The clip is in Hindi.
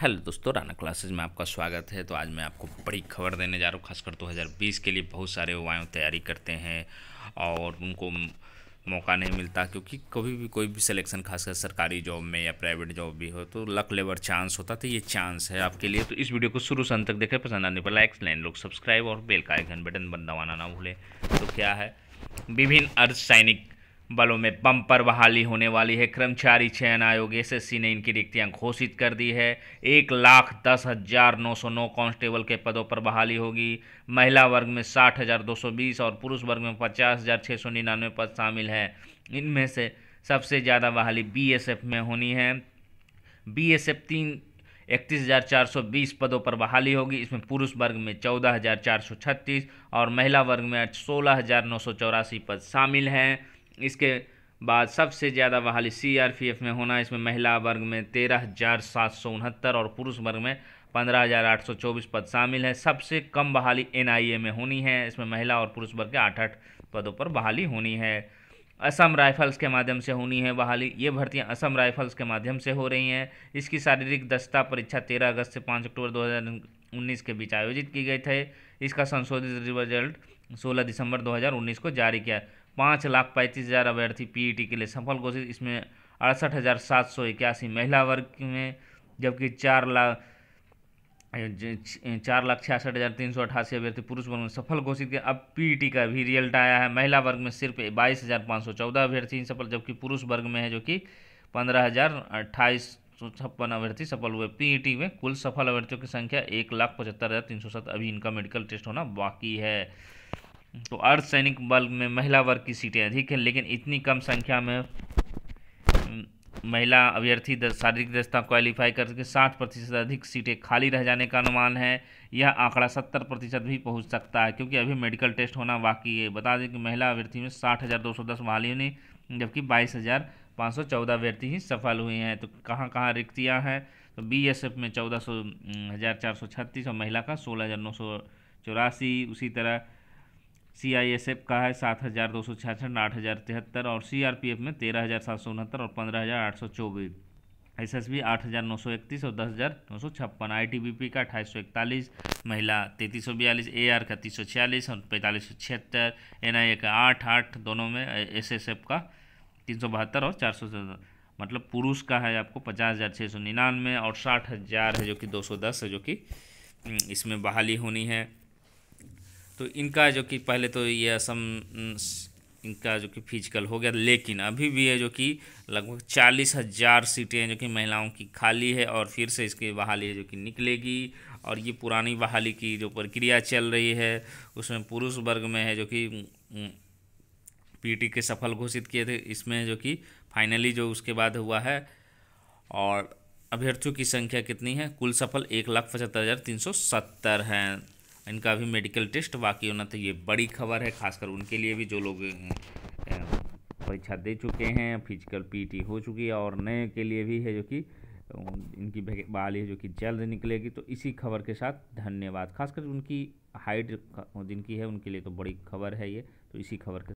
हेलो दोस्तों राना क्लासेज में आपका स्वागत है तो आज मैं आपको बड़ी खबर देने जा रहा हूँ खासकर 2020 के लिए बहुत सारे युवाओं तैयारी करते हैं और उनको मौका नहीं मिलता क्योंकि कभी भी कोई भी सिलेक्शन खासकर सरकारी जॉब में या प्राइवेट जॉब भी हो तो लक लेवर चांस होता तो ये चांस है आपके लिए तो इस वीडियो को शुरू से अंत तक देखें पसंद आने पर लाइक लाइन लोग सब्सक्राइब और बेल का आइकन बटन बन दबाना ना भूलें तो क्या है विभिन्न अर्धसैनिक बलों में बम्पर बहाली होने वाली है कर्मचारी चयन आयोग एस ने इनकी रिक्तियां घोषित कर दी है एक लाख दस हज़ार नौ सौ नौ कांस्टेबल के पदों पर बहाली होगी महिला वर्ग में साठ हज़ार दो सौ बीस और पुरुष वर्ग में पचास हज़ार छः सौ निन्यानवे पद शामिल हैं इनमें से सबसे ज़्यादा बहाली बी में होनी है एफ तीन इकतीस हज़ार चार सौ बीस पदों पर बहाली होगी इसमें पुरुष वर्ग में चौदह हज़ार चार सौ छत्तीस और महिला वर्ग में सोलह हज़ार नौ सौ चौरासी पद शामिल हैं इसके बाद सबसे ज़्यादा बहाली सीआरपीएफ में होना इसमें महिला वर्ग में तेरह हज़ार सात सौ उनहत्तर और पुरुष वर्ग में पंद्रह हज़ार आठ सौ चौबीस पद शामिल हैं सबसे कम बहाली एनआईए में होनी है इसमें महिला और पुरुष वर्ग के आठ आठ पदों पर बहाली होनी है असम राइफल्स के माध्यम से होनी है बहाली ये भर्तियां असम राइफल्स के माध्यम से हो रही हैं इसकी शारीरिक दस्ता परीक्षा तेरह अगस्त से पाँच अक्टूबर दो हज़ार उन्नीस के बीच आयोजित की गई थे इसका संशोधित रिजल्ट सोलह दिसंबर दो हज़ार उन्नीस को जारी किया पाँच लाख पैंतीस हज़ार अभ्यर्थी पीईटी के लिए सफल घोषित इसमें अड़सठ हज़ार सात सौ इक्यासी महिला वर्ग में जबकि चार लाख चार लाख छियासठ हज़ार तीन सौ अठासी अभ्यर्थी पुरुष वर्ग में सफल घोषित किया अब पीईटी का भी रिजल्ट आया है महिला वर्ग में सिर्फ बाईस हज़ार पाँच सौ चौदह अभ्यर्थी सफल जबकि पुरुष वर्ग में है जो कि पंद्रह हज़ार अट्ठाईस सौ छप्पन अभ्यर्थी सफल हुए पीईटी में कुल सफल अभ्यर्थियों की संख्या एक लाख पचहत्तर हज़ार तीन सौ सात अभी इनका मेडिकल टेस्ट होना बाकी है तो अर्धसैनिक बल में महिला वर्ग की सीटें अधिक हैं लेकिन इतनी कम संख्या में महिला अभ्यर्थी शारीरिक दक्षता क्वालिफाई करके साठ प्रतिशत अधिक सीटें खाली रह जाने का अनुमान है यह आंकड़ा सत्तर प्रतिशत भी पहुंच सकता है क्योंकि अभी मेडिकल टेस्ट होना बाकी है बता दें कि महिला अभ्यर्थी में साठ हज़ार दो सौ दस बहालियों ने जबकि बाईस हज़ार पाँच सौ चौदह अभ्यर्थी ही सफल हुए हैं तो कहाँ कहाँ रिक्तियाँ हैं तो बी एस एफ में चौदह सौ हज़ार चार सौ छत्तीस और महिला का सोलह हज़ार नौ सौ चौरासी उसी तरह सीआईएसएफ का है सात हज़ार दो सौ छियासठ आठ हज़ार तिहत्तर और सीआरपीएफ में तेरह हज़ार सात सौ उनहत्तर और पंद्रह हज़ार आठ सौ चौबीस एस एस बी आठ हज़ार नौ सौ इकतीस और दस हज़ार नौ सौ छप्पन आई टी बी पी का अठाईस सौ इकतालीस महिला तैंतीस सौ बयालीस ए आर का तीस सौ छियालीस और पैंतालीस सौ छिहत्तर एन आई ए का आठ आठ दोनों में एस एस एफ का तीन सौ बहत्तर और चार सौ मतलब पुरुष का है आपको पचास हज़ार छः सौ निन्यानवे और साठ हज़ार है जो कि दो सौ दस है जो कि हम्म, इसमें बहाली होनी है तो इनका जो कि पहले तो ये असम इनका जो कि फिजिकल हो गया लेकिन अभी भी है जो कि लगभग चालीस हज़ार सीटें हैं जो कि महिलाओं की खाली है और फिर से इसकी बहाली है जो कि निकलेगी और ये पुरानी बहाली की जो प्रक्रिया चल रही है उसमें पुरुष वर्ग में है जो कि पीटी के सफल घोषित किए थे इसमें जो कि फाइनली जो उसके बाद हुआ है और अभ्यर्थियों की संख्या कितनी है कुल सफल एक लाख पचहत्तर हज़ार तीन सौ सत्तर हैं इनका भी मेडिकल टेस्ट वाकई होना तो ये बड़ी खबर है खासकर उनके लिए भी जो लोग परीक्षा दे चुके हैं फिजिकल पीटी हो चुकी है और नए के लिए भी है जो कि इनकी बाली है जो कि जल्द निकलेगी तो इसी खबर के साथ धन्यवाद खासकर उनकी हाइट जिनकी है उनके लिए तो बड़ी खबर है ये तो इसी खबर के